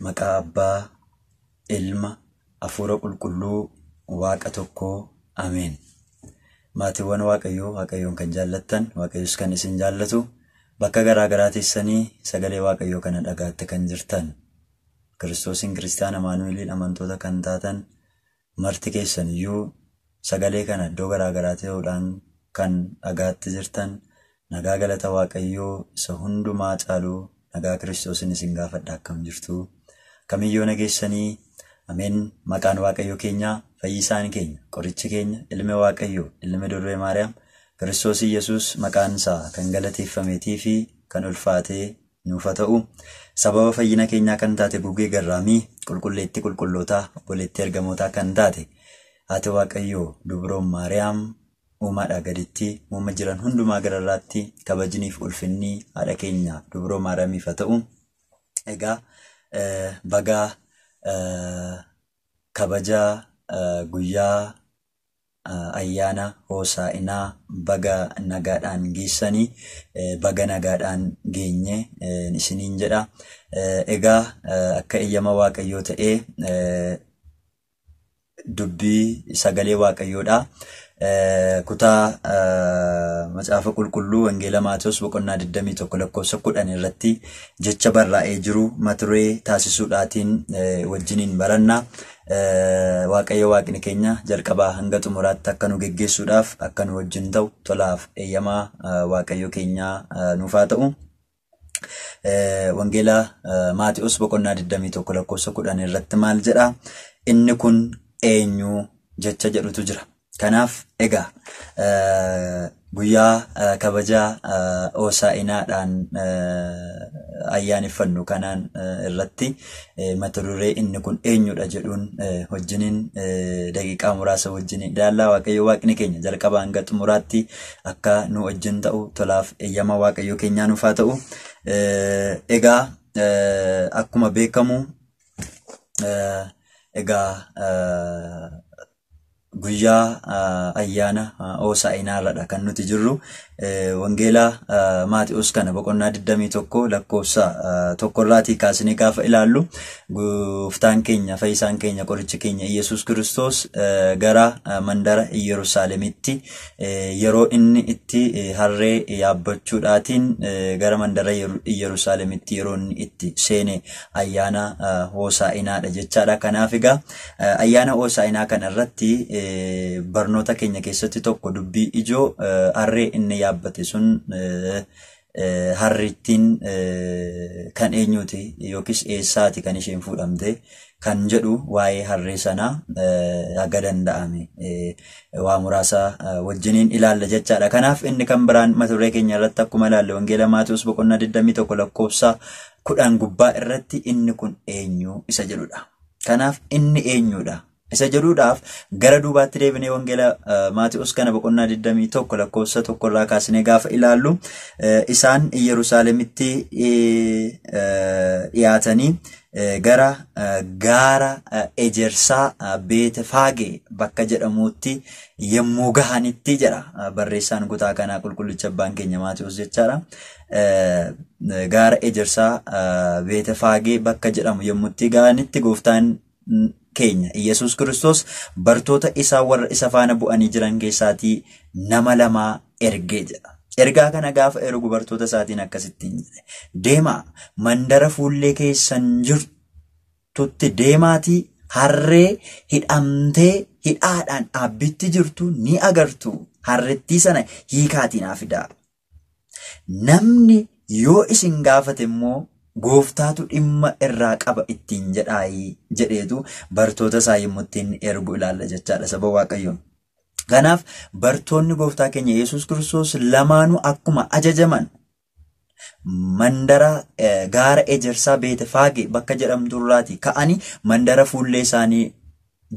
maqaa Abbaa, Ilma, Hafuura Qulqulluu, Waaqa tokkoo, Ameen. Maatiiwwan Waaqayyoo, Waaqayyoon kan jaallattan, Waaqayyoos kan isin jaallatu, bakka garaa garaa teessanii sagalee Waaqayyoo kana dhagaatte kan jirtan, Kiristoosiin Kiristaana Maanu'eliin amantoota kan taatan, marti keessan iyyuu sagalee kana iddoo garaa garaa ta'uudhaan kan dhagaatti jirtan, nagaa galata Waaqayyoo isa hundumaa caaluu nagaa Kiristoosiin isin gaafadha akkam jirtu. kamiyyoo nageessanii ameen maqaan waaqayyo keenyaa fayyisaan keenya qorichi keenya ilmi waaqayyo ilmi durree maariyaam kiristoos yesus maqaan isaa kan galateeffameetii fi kan ulfate nuufa ta'u sababa fayyina keenyaa kan taate gugee garraamii qulqulleetti qulqullootaa obboleetti ergamootaa kan taate haati waaqayyoo dubroon maariyaam uumaadhaa gaditti uuma jiran hundumaa gararraatti kabajniif ulfinnii haadha keenya dubroo maariyaamiif haa ta'u egaa bagaa kabajaa guyyaa ayyaana hoosaa'inaa baga nagaadhaan geessanii baga nagaadhaan geenye isiniin jedha. Egaa akka eeyyama waaqayyoo ta'ee dubbii sagalee waaqayyoodha. Eh, kutaa eh, macaafa qulqulluu Wangeela Maatiyus boqonnaa 21 lakkoofsa 10 irratti jecha barraa'ee jiru maturee taasisuudhaatiin eh, wajjiniin barannaa Waaqayyo Waaqni keenya jalqabaa hanga xumuraatti akka nu geggeessuudhaaf akka nu wajjin ta'u tolaaf eeyyamaa Waaqayyo keenyaa ta'u. boqonnaa 21 lakkoofsa 10 irratti maal Inni kun eenyu jecha jedhutu jira. Kanaaf egaa guyyaa kabajaa hoosaa'inaadhaan ayyaaneffannu kanaan irratti mata duree inni kun eenyudha jedhuun wajjiniin daqiiqaa muraasa wajjin ilaallaa waaqayyo waaqni keenya jalqabaan hanga xumuraatti akka nu hojjin ta'u tolaaf eyyama waaqayyo keenyaa nuuf ta'u. Egaa akkuma beekamu egaa. guyyaa ayyaana Hoosaa'inaarradha kan nuti jirru. Maati'us kana boqonnaa 21 lakkoofsa tokkorraatii kaasnee gaafa ilaallu keenya fayyisaan keenya qorichi Kiristoos gara mandara Yerusaalemitti yeroo inni itti harree yaabbachuudhaatiin gara mandara Yerusaalemitti yeroo inni itti seene ayyaana Hoosaa'inaadha jechaadha. Kanaaf egaa ayyaana kanarratti Eh, barnoota keenya keessatti tokko dubbii ijoo eh, harree inni yaabbate sun eh, harrittiin kan eenyuuti yookiis eessaati kan isheen fuudhamte kan jedhu waa'ee harree sanaa haga danda'ame waa muraasa wajjiniin ilaalla jechaadha. Kanaaf inni kan biraan maturree keenya irratti akkuma ilaalle wangeela maatiiwus boqonnaa 21 lakkoofsa kudhan gubbaa irratti inni kun eenyu isa jedhudha. Kanaaf inni eenyudha? Isa jedhuudhaaf gara duubaatti deebinee wangeela eh, maatii'us kana boqonnaa 21 lakkoofsa tokkorraa kaasnee gaafa ilaallu eh, isaan Yerusaalemitti eh, dhiyaatanii gara gaara ejersaa beetfaagee bakka jedhamuutti yemmuu gahanitti jedha barreessaan kutaa kanaa qulqullicha abbaan keenya maatii'us jechaadha. Gaara ejersaa beetfaagee bakka jedhamu yommuutti gahanitti gooftaan. Mm, keenya yesus Kiristoos bartoota isaa warra isa faana bu'anii jiran keessaatii nama lamaa ergee jedha. Ergaa kana gaafa ergu bartoota isaatiin akkasittiin jedhe deemaa mandara fuullee keessan jirtutti deemaatii harree hidhamtee hidhaadhaan dhaabbitti jirtu ni agartu harrettii sana hiikaatiin haa Namni yoo isin gaafate immoo Gooftaatu dhimma irraa qaba ittiin jedhaayii jedheetu bartoota isaa yommuu ittiin ergu ilaalla jechaadha saba Waaqayyoon. Kanaaf bartoonni gooftaa keenya yesus Kiristoos lamaanuu akkuma ajajaman mandara eh, gaara ejersaa beetefaage bakka jedhamtu irraati ka'anii mandara fuullee isaanii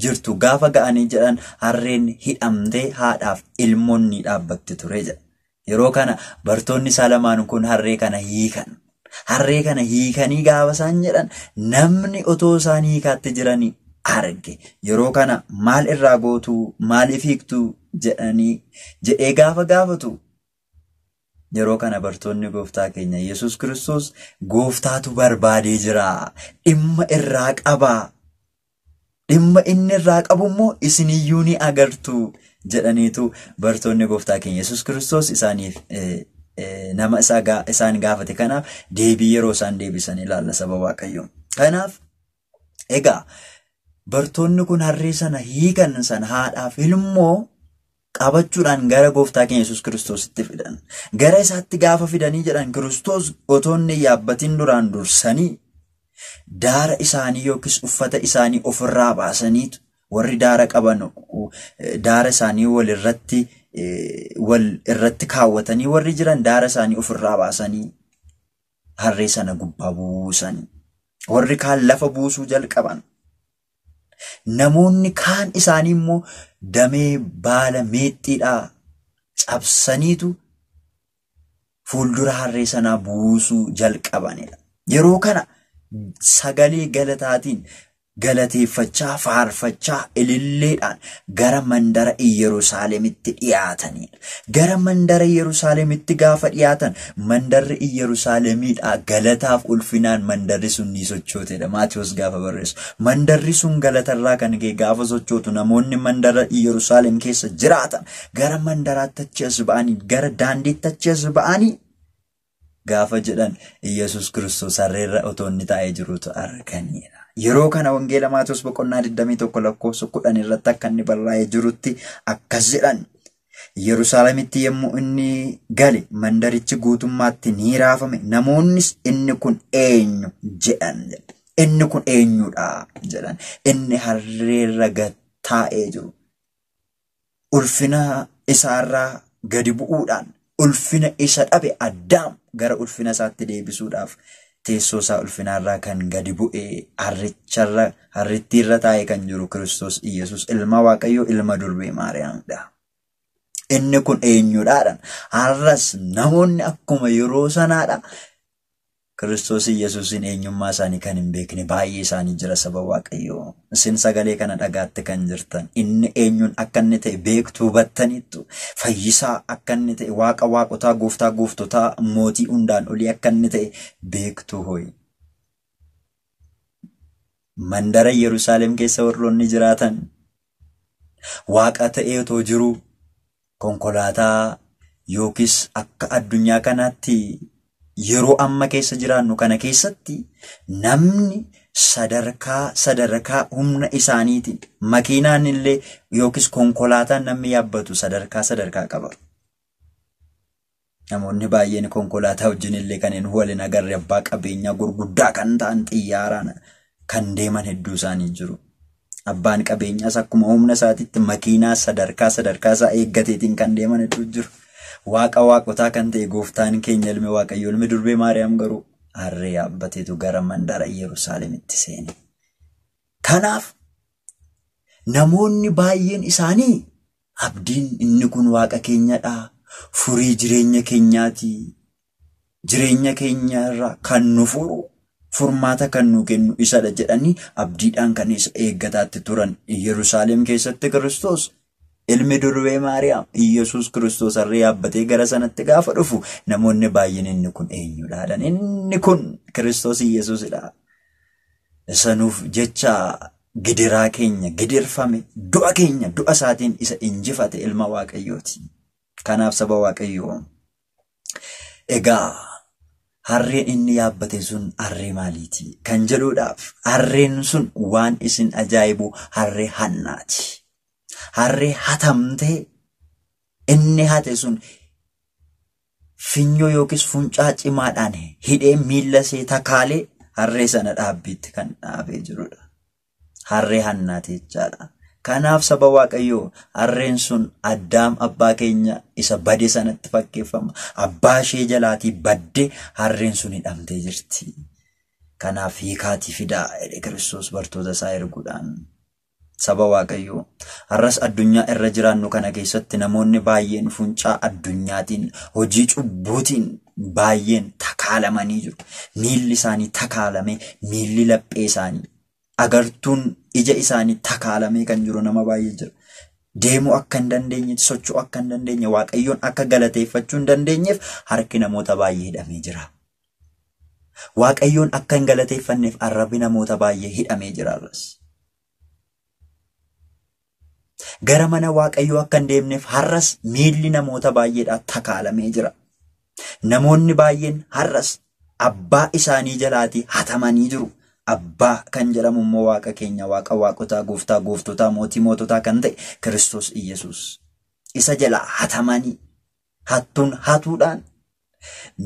jirtu gaafa ga'anii jedhan harreen hidhamtee haadhaaf ilmoonni dhaabbatti ture Yeroo kana bartoonni isaa lamaan kun harree kana hiikan. harree kana hiikanii gaafa isaan jedhan namni otoo isaan hiikaatti jiranii arge. Yeroo kana maal irraa gootuu maalif hiiktuu jedhanii jedhee gaafa gaafatu yeroo kana bartoonni gooftaa keenya yesus kiristoos gooftaatu barbaadee jira. Dhimma irraa qabaa. Dhimma inni irraa qabummoo isiniyyuu ni agartu jedhaniitu bartoonni gooftaa keenya yesus kiristoos isaaniif. Eh, Eh, nama isaan gaafate kanaaf deebii yeroo isaan deebisan ilaalla sababa waaqayyoon. Kanaaf egaa bartoonni kun harree sana hiikan sana haadhaaf ilmoo qabachuudhaan gara gooftaa keenya Yesuus Kiristoositti fidan. Gara isaatti gaafa fidanii jedhan Kiristoos otoonni yaabbatiin duraan dursanii daara isaanii yookiis uffata isaanii ofirraa baasaniitu warri daara qaban eh, daara isaanii walirratti wal irratti kaawwatanii warri jiran daara isaanii ofirraa baasanii harree sana gubbaa buusanii. Warri kaan lafa buusuu jalqaban. Namoonni kaan isaanii immoo damee baala meexxiidhaa cabsaniitu fuuldura harree sanaa buusuu jalqabanidha. Yeroo kana sagalee galataatiin galateeffachaa, faarfachaa, ililleedhaan gara mandara Yerusaalemitti dhiyaatanidha. Gara mandara Yerusaalemitti gaafa dhiyaatan mandarri Yerusaalemiidhaa galataaf ulfinaan mandarri sun ni sochootedha. Maatiyoos gaafa barreessu. Mandarri galatarraa kan ka'e gaafa sochootu namoonni mandara Yerusaalem keessa jiraatan gara mandaraatti achi as ba'anii gara daandiitti achi as ba'anii gaafa jedhan Iyyasuus Kiristoos harreerra otoo inni taa'ee jirutu arganiidha. Yeroo kana Wangeela Maatos boqonnaa 21 lakkoofsa 10 irratti akka inni barraa'ee jirutti akkas jedhan. yerusaalamitti yommuu inni gale mandarichi guutummaatti ni raafame namoonnis inni kun eenyu jedhan. Inni kun eenyudha jedhan. Inni harreerra taa'ee jiru. Ulfina isaarraa gadi bu'uudhaan ulfina isa dhabe addaam gara ulfina isaatti deebisuudhaaf. teessoo isaa ulfinaarraa kan gadi bu'ee harricharra taa'ee kan jiru Kiristoos Iyyasuus ilma Waaqayyoo ilma durbee Maariyaamidha. Inni kun eenyudhaadhaan har'as namoonni akkuma yeroo sanaadha Kiristoos yesusin eenyummaa isaanii kan hin beekne baay'ee isaanii jira saba waaqayyoo. Isin sagalee kana dhagaatti kan jirtan inni eenyuun akka inni ta'e beektuu hubattaniittu fayyisaa akka inni ta'e waaqa waaqotaa gooftaa gooftotaa mootii hundaan olii akka inni ta'e beektuu ho'i. Mandara Yerusaalem keessa warroonni jiraatan waaqa tae otoo jiru konkolaataa yookiis akka addunyaa kanaatti. yeroo amma keessa jiraannu kana keessatti namni sadarkaa sadarkaa humna isaaniitiin makiinaan illee yookiis konkolaataan namni yaabbatu sadarkaa sadarkaa qaba. Namoonni baay'een konkolaataa wajjin illee kan hin walin agarre abbaa qabeenyaa gurguddaa kan ta'an xiyyaaraan kan deeman hedduu isaanii jiru. Abbaan qabeenyaas akkuma humna isaatiitti makiinaa sadarkaa sadarkaa isaa eeggateetiin kan deeman hedduu jiru. waaqa waaqotaa kan ta'e gooftaan keenya ilmi waaqayyo ilmi durbee maariyaam garuu harree yaabbateetu gara mandara yerusaalemitti seene. Kanaaf namoonni baay'een isaanii abdiin inni kun waaqa keenyadhaa furii jireenya keenyaati jireenya keenya irraa kan nu furuu Furmaata kan nu kennu jedanii jedhanii abdiidhaan kan eeggataatti turan yerusalem keessatti Kiristoos ilmi durbee maariyaam yesus kiristoos harree yaabbatee gara sanatti gaafa dhufu namoonni baay'een inni kun eenyudha inni kun kiristoos yesuusidha. Sanuuf jecha gidiraa keenya gidirfame du'a keenya du'a isaatiin isa injifate ilma waaqayyooti. Kanaaf saba waaqayyoo egaa. Harreen inni yaabbate sun harree maaliiti? Kan jedhuudhaaf harreen sun waan isin ajaa'ibu harree hannaati. harree hatamtee inni hate sun finyoo yookiin funcaa cimaadhaan hidhee miilla see kaalee harree sana dhaabbiitti kan dhaabee jirudha. Harree hannaati Kanaaf saba Waaqayyoo harreen sun addaam abbaa keenya isa bade sanatti fakkeeffama. Abbaa ishee jalaatii baddee harreen sun hidhamtee jirti. Kanaaf hiikaatii fidaa Kiristoos bartoota isaa erguudhaan. saba waaqayyoo har'as addunyaa irra jiraannu kana keessatti namoonni baay'een funcaa addunyaatiin hojii cubbuutiin baay'een takaalamanii jiru miilli isaanii takaalame miilli laphee agartuun ija isaanii takaalamee kan jiru nama baay'ee jira. Deemuu akka hin dandeenye, socho'uu akka hin dandeenye, waaqayyoon akka galateeffachuu hin dandeenyeef harki namoota baay'ee hidhamee jira. Waaqayyoon akka hin galateeffanneef arrabni namoota baay'ee hidhamee jira. Gara mana Waaqayyoo akka hin deemneef har'as miilli namoota baay'eedhaa takaalamee jira. Namoonni baay'een har'as abbaa isaanii jalaatii hatamanii jiru. Abbaa kan jedhamu immoo waaqa keenya waaqa waaqotaa gooftaa gooftotaa mootii moototaa kan ta'e Kiristoos Iyyasuus. Isa jalaa hatamanii hattuun hatuudhaan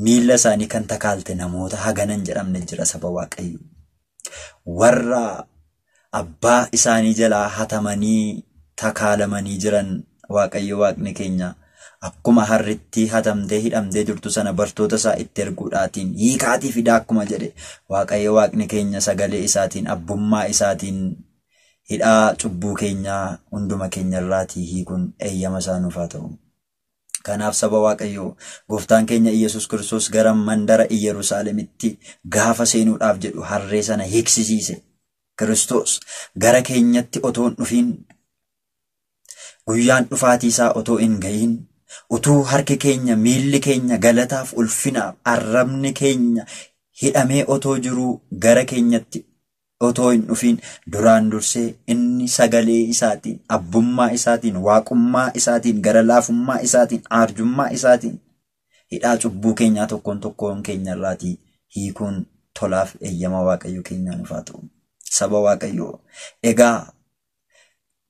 miilla isaanii kan takaalte namoota haganan jedhamne jira saba waaqayyoo. Warra abbaa isaanii jalaa hatamanii takaalamanii jiran Waaqayyo Waaqni keenya akkuma harrittii hatamtee hidhamtee jirtu sana bartoota isaa itti erguudhaatiin hiikaatii fidaa akkuma jedhe Waaqayyo Waaqni keenya sagalee isaatiin abbummaa isaatiin hidhaa cubbuu keenyaa hunduma keenyarraatii hiikuun eeyyama isaa ta'u. Kanaaf saba Waaqayyoo gooftaan keenya Iyyasuus Kiristoos gara mandara Iyyeruusaalemitti gaafa seenuudhaaf jedhu harree sana hiiksisiise. Kiristoos gara keenyatti otoon dhufiin guyyaan dhufaatiisaa otoo hin ga'iin utuu harki keenya miilli keenya galataaf ulfinaaf arrabni keenya hidhamee otoo jiruu gara keenyatti otoo hin dhufiin duraan dursee inni sagalee isaatiin abbummaa isaatiin waaqummaa isaatiin gara laafummaa isaatiin aarjummaa isaatiin hidhaa cubbuu keenyaa tokkoon tokkoon keenyarraatii hiikuun tolaaf eeyyama waaqayyo keenyaan ifaa ta'u saba waaqayyoo egaa.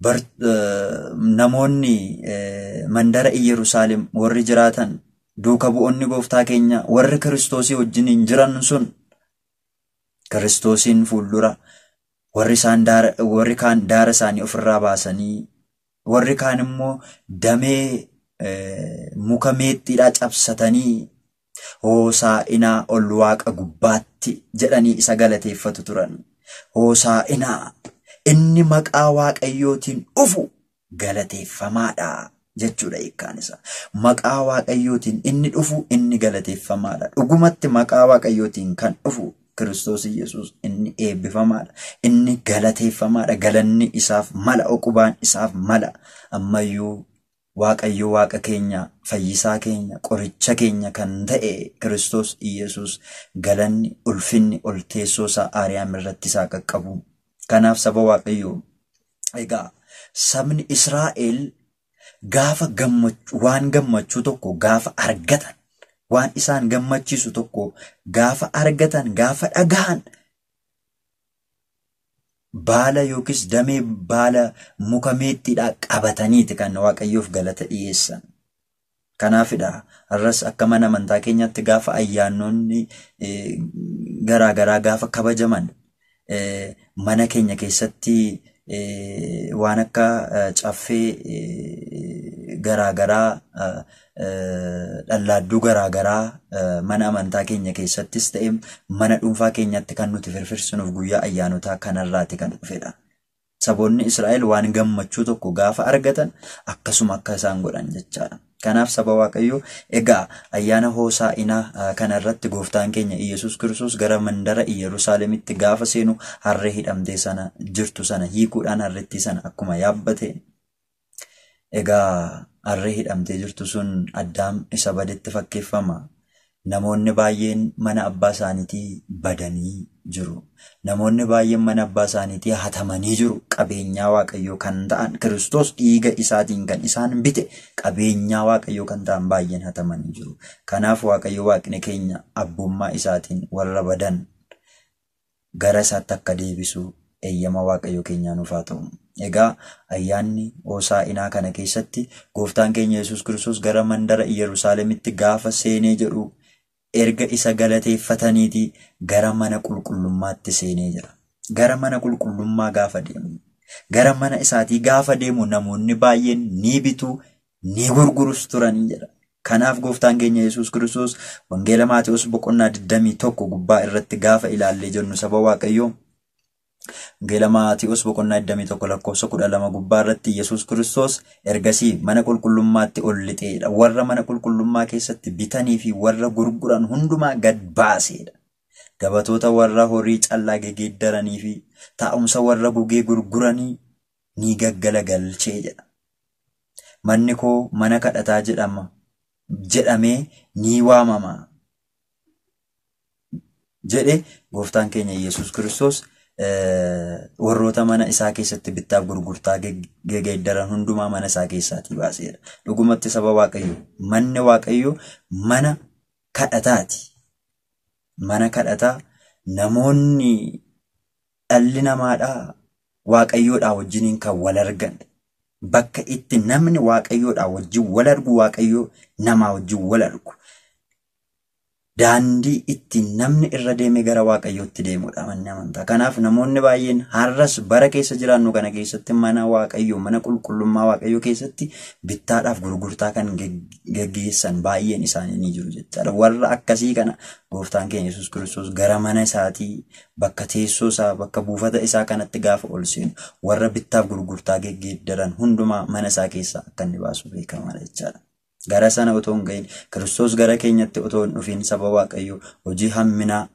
Eh, namoonni eh, mandara iyerusalem warri jiraatan duka bu'onni gooftaa keenya warri kiristoosii wajjiniin jiran sun kiristoosiin fuuldura warri kaan daara isaanii ofirraa baasanii warri kaan immoo damee eh, muka meexxiidhaa cabsatanii inaa ol waaqa gubbaatti jedhanii isa galateeffatu turan inaa inni maqaa waaqayyootiin dhufu galateeffamaadha. jechuudha hiikkaan Maqaa waaqayyootiin inni dhufu inni galateeffamaadha. Dhugumatti maqaa waaqayyootiin kan dhufu Kiristoos Yesuus inni eebbifamaadha. Inni galateeffamaadha. Galanni isaaf mala. okubaan isaaf mala. Ammayyuu waaqayyoo waaqa keenya fayyisaa keenya qoricha keenya kan ta'e Kiristoos Yesuus galanni ulfinni ol teessoo isaa aariyaam irratti isaa qaqqabu Kanaaf saba waaqayyoo egaa sabni Israa'el gaafa waan gammachuu tokko gaafa argatan waan isaan gammachiisu tokko gaafa argatan gaafa dagaan baala yookiis damee baala muka meexxiidhaa qabataniiti kan waaqayyoof galata dhiyeessan. Kanaafidha har'as akka mana amantaa keenyaatti gaafa ayyaanonni eh, garaa garaa gaafa kabajaman mana keenya keessatti waan akka caffee garaagaraa dhallaadduu garaagaraa mana amantaa keenya keessattis ta'e mana dhuunfaa keenyatti kan nuti firfirsinuuf guyyaa ayyaanotaa kanarraati kan dhufedha. Saboonni Israa'el waan gammachuu tokko gaafa argatan akkasuma akka isaan godhan jechaadha. Kanaaf saba Waaqayyoo egaa ayyaana kana kanarratti gooftaan keenya Iyyasuus Kiristoos gara mandara Yerusaalemitti gaafa seenu harree hidhamtee sana jirtu sana hiikuudhaan harreettii sana akkuma egaa harree hidhamtee jirtu sun addaan isa badetti fakkeeffama. Namoonni baay'een mana abbaa isaaniitii badanii jiru. Namoonni baay'een mana abbaa isaaniitii hatamanii jiru. Qabeenyaa waaqayyoo kan ta'an Kiristoos dhiiga isaatiin kan isaan bite qabeenyaa waaqayyoo kan ta'an baay'een hatamanii jiru. Kanaaf waaqayyo waaqni keenya abbummaa isaatiin warra badan gara isaatti akka deebisu eeyyama waaqayyo keenyaa nuufaa ta'u. Egaa ayyaanni inaa kana keessatti gooftaan keenya yesus kiristoos gara mandara Yerusaalemitti gaafa seenee jedhu erga isa galateeffataniiti gara mana qulqullummaatti seenee jira. Gara mana qulqullummaa gaafa deemu gara mana isaatii gaafa deemu namoonni baay'een ni bituu ni gurgurus turanii jira. Kanaaf gooftaan keenya Yesuus kiristoos wangeela Maatiyoos boqonnaa 21 gubbaa irratti gaafa ilaallee jennu saba waaqayyoo Wangeela Maatii'us boqonnaa 21 lakkoofsa 12 irratti yesus Kiristoos ergasii mana qulqullummaatti ol lixeedha. Warra mana qulqullummaa keessatti bitanii fi warra gurguran hundumaa gad baaseedha. Gabatoota warra horii callaa gegeeddaranii fi taa'umsa warra gugee gurguranii ni gaggala galchee jedha. koo mana kadhataa jedhamee ni waamama jedhe gooftaan keenya yesus Kiristoos. warroota mana isaa keessatti bittaaf gurgurtaa geggeeddaran hundumaa mana isaa keessaatii baaseera. Dhugumatti saba Waaqayyoo manni Waaqayyoo mana kadhataati. Mana kadhataa namoonni dhalli namaadhaa Waaqayyoodhaa wajjiniin kan wal argan. Bakka itti namni waaqayyoodhaa wajjin walargu waaqayyoo namaa wajjin walargu. daandii ittiin namni irra deemee gara waaqayyootti deemudha manni amantaa. Kanaaf namoonni baay'een har'as bara keessa jiraannu kana keessatti mana waaqayyoo mana qulqullummaa waaqayyoo keessatti bittaadhaaf gurgurtaa kan gaggeessan baay'een isaanii ni jiru jechaadha. Warra akkasii kana gooftaan kiristoos gara mana isaatii bakka teessoo isaa bakka buufata isaa kanatti gaafa ol seenu warra bittaaf gurgurtaa geggeeddaran hundumaa mana isaa keessaa akka inni baasu beekamaadha jechaadha. Gara sana otoo hin gahin Kiristoos gara keenyatti otoo hin dhufiin saba Waaqayyoo hojii hamminaa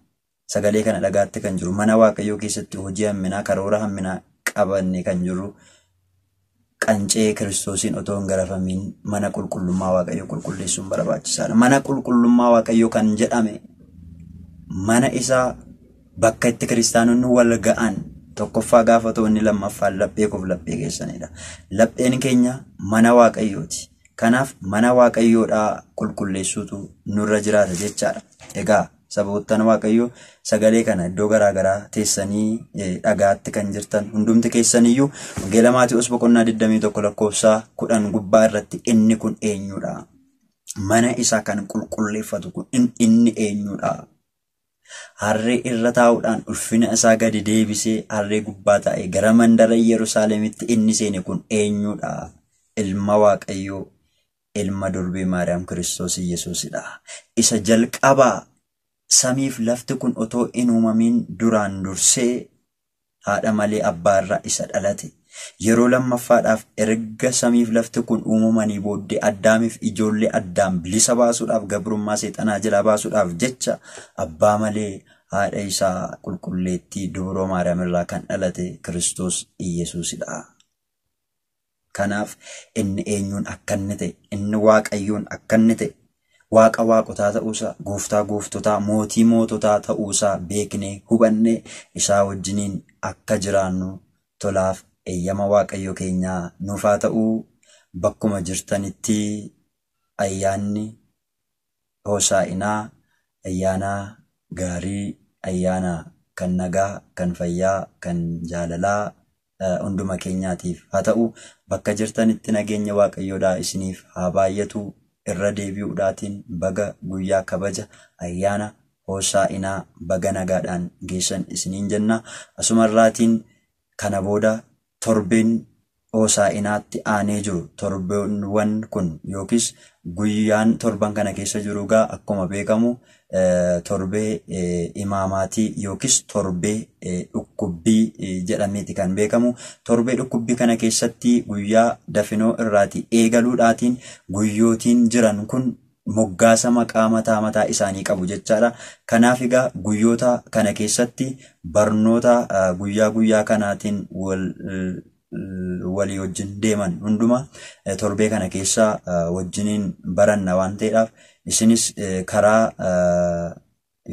sagalee kana dhagaatti kan jiru mana Waaqayyoo keessatti hojii hamminaa karoora hamminaa qabanne kan jiru qancee Kiristoosiin otoo hin garafamiin mana qulqullummaa Waaqayyoo qulqulleessuun barbaachisaadha. Mana qulqullummaa Waaqayyoo kan jedhame mana isaa bakka itti kiristaanonni wal ga'an tokkoffaa gaafa ta'u inni lammaffaan laphee koof laphee keessanidha. Lapheen keenya mana Waaqayyooti. Kanaaf mana waaqayyoodhaa qulqulleessuutu nurra jiraata jechaadha. Egaa saboottan waaqayyoo sagalee kana iddoo garaa teessanii e, dhagaatti kan jirtan hundumti keessaniyyuu wangeela maatii'us boqonnaa 21 lakkoofsaa kudhan gubbaa irratti inni kun eenyudha. Mana isaa kan qulqulleeffatu kun inni eenyudha. Harree irra taa'uudhaan ulfina isaa gadi deebisee harree gubbaa taa'ee gara mandara Yerusaalemitti inni seene kun eenyudha? Ilma waaqayyoo. ilma durbii Maariyaam Kiristoos Yesuusidha. Isa jalqabaa samiif lafti kun otoo in uumamiin duraan dursee haadha malee abbaa irraa isa dhalate. Yeroo lammaffaadhaaf erga samiif lafti kun umamani booddee addaamiif ijoollee addaan bilisa baasuudhaaf gabrummaa seexanaa jilaa baasuudhaaf jecha abbaa malee haadha isaa qulqulleettii dooroo maariyaam irraa kan dhalate kiristoos iyyasuusidha. Kanaaf inni eenyuun akka inni ta'e, inni waaqayyoon akka inni ta'e, waaqa waaqotaa ta'uusaa, gooftaa gooftotaa, mootii moototaa ta'uusaa beeknee hubanne isaa wajjiniin akka jiraannu tolaaf eyyama waaqayyo keenyaa nufaa ta'uu bakkuma jirtanitti ayyaanni hosainaa ayyaanaa gaarii, ayyaana kan nagaa, kan fayyaa, kan jaalalaa Eh, hunduma keenyaatiif haa ta'u bakka jirtanitti nageenya waaqayyoodhaa isiniif haa baay'atu irra deebi'uudhaatiin baga guyyaa kabaja ayyaana inaa baga nagaadhaan geessan isiniin jenna asumarraatiin kana booda torbeen inaatti aanee jiru torbeewwan kun yookiis Guyyaan torban kana keessa jiru egaa akkuma beekamu eh, torbee eh, imaamaatii yokis torbee eh, dhukkubbii jedhameeti kan beekamu. Torbee dhukkubbii kana keessatti guyyaa dafinoo irraatii eegaluudhaatiin guyyootiin jiran kun moggaasama makaa mataa isaanii qabu jechaadha. Kanaaf egaa guyyoota kana keessatti barnoota guyyaa guyyaa kanaatiin wal walii wajjin deeman hunduma torbee kana keessaa wajjiniin baranna waan ta'eedhaaf isinis karaa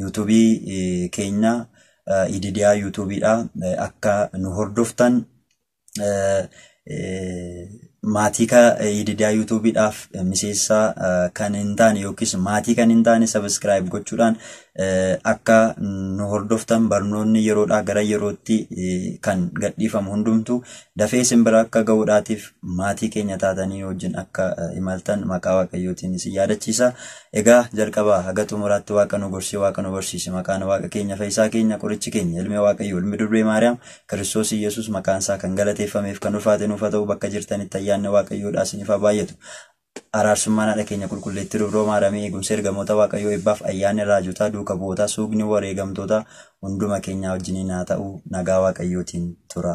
yuutuubii keenyaa ididiyaa yuutuubiidhaa akka nu hordoftan maatii ididiyaa yuutuubiidhaaf miseensaa kan hin taane yookiis maatii kan hin taane sabiskiraayib gochuudhaan akka nu hordoftan barnoonni yeroodhaa gara yerootti kan gadhiifamu hundumtu dafee simbira akka ga'uudhaatiif maatii keenya taatanii wajjin akka imaltan maqaa waaqayyootiin isin yaadachiisa. Egaa jalqabaa haga xumuraatti waaqa nu gorsii waaqa nu barsiise maqaan waaqa keenya faayisaa keenya qorichi keenya ilmi waaqayyoo ilmi durree maariyaam kiristoos yesus maqaan isaa kan galateeffameef kan ulfaate nuufa ta'uu bakka jirtanitti ayyaanni waaqayyoodhaa sinifa baay'atu. Araarsummaa haadha keenya qulqulleettii dubroo Maaramee eegumsa ergamoota Waaqayyoo eebbaaf ayyaanni raajotaa duuka bu'ootaa suuqni wareegamtoota hunduma keenya wajjin haa ta'u. Nagaa Waaqayyootiin tura.